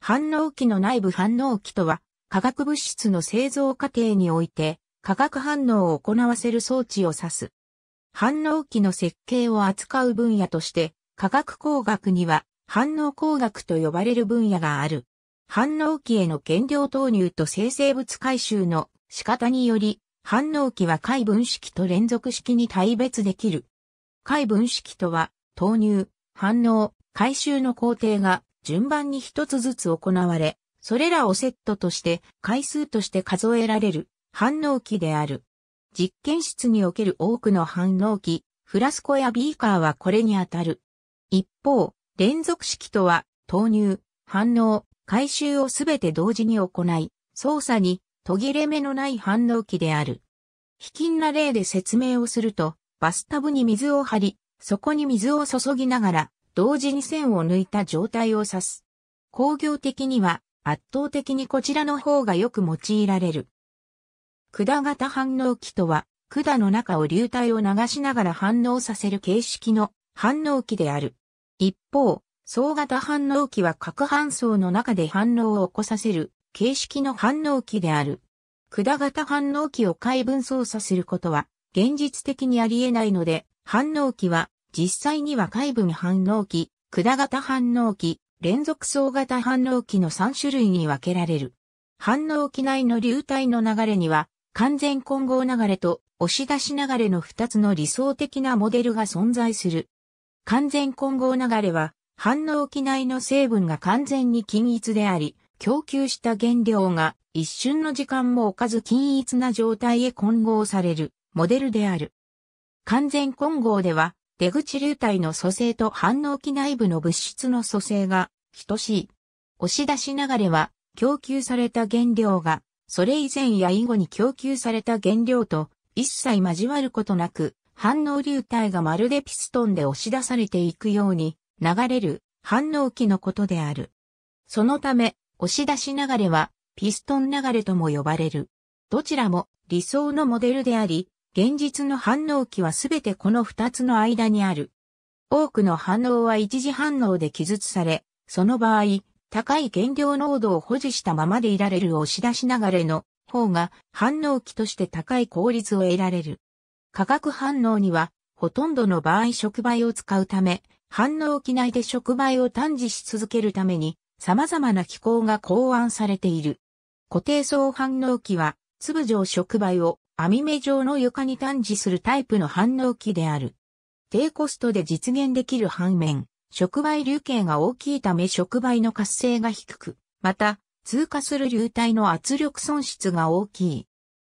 反応器の内部反応器とは、化学物質の製造過程において、化学反応を行わせる装置を指す。反応器の設計を扱う分野として、化学工学には反応工学と呼ばれる分野がある。反応器への原料投入と生成物回収の仕方により、反応器は解分式と連続式に対別できる。解分式とは、投入、反応、回収の工程が順番に一つずつ行われ、それらをセットとして回数として数えられる反応器である。実験室における多くの反応器、フラスコやビーカーはこれに当たる。一方、連続式とは、投入、反応、回収をすべて同時に行い、操作に途切れ目のない反応器である。卑近な例で説明をすると、バスタブに水を張り、そこに水を注ぎながら、同時に線を抜いた状態を指す。工業的には圧倒的にこちらの方がよく用いられる。管型反応器とは、管の中を流体を流しながら反応させる形式の反応器である。一方、総型反応器は核反応の中で反応を起こさせる形式の反応器である。管型反応器を回分操作することは現実的にあり得ないので、反応器は実際には海分反応器、管型反応器、連続層型反応器の3種類に分けられる。反応器内の流体の流れには、完全混合流れと押し出し流れの2つの理想的なモデルが存在する。完全混合流れは、反応器内の成分が完全に均一であり、供給した原料が一瞬の時間も置かず均一な状態へ混合されるモデルである。完全混合では出口流体の組成と反応器内部の物質の組成が等しい。押し出し流れは、供給された原料が、それ以前や以後に供給された原料と一切交わることなく、反応流体がまるでピストンで押し出されていくように流れる反応器のことである。そのため、押し出し流れはピストン流れとも呼ばれる。どちらも理想のモデルであり、現実の反応器はすべてこの二つの間にある。多くの反応は一次反応で記述され、その場合、高い原料濃度を保持したままでいられる押し出し流れの方が反応器として高い効率を得られる。化学反応には、ほとんどの場合触媒を使うため、反応器内で触媒を探知し続けるために、様々な機構が考案されている。固定層反応器は、粒状触媒を網目状の床に探示するタイプの反応器である。低コストで実現できる反面、触媒流形が大きいため触媒の活性が低く、また、通過する流体の圧力損失が大きい。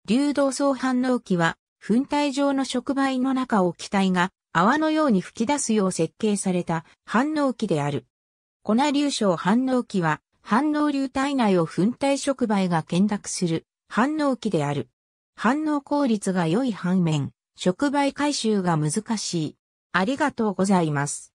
流動層反応器は、粉体状の触媒の中を気体が泡のように吹き出すよう設計された反応器である。粉粒子反応器は、反応流体内を粉体触媒が見学する反応器である。反応効率が良い反面、触媒回収が難しい。ありがとうございます。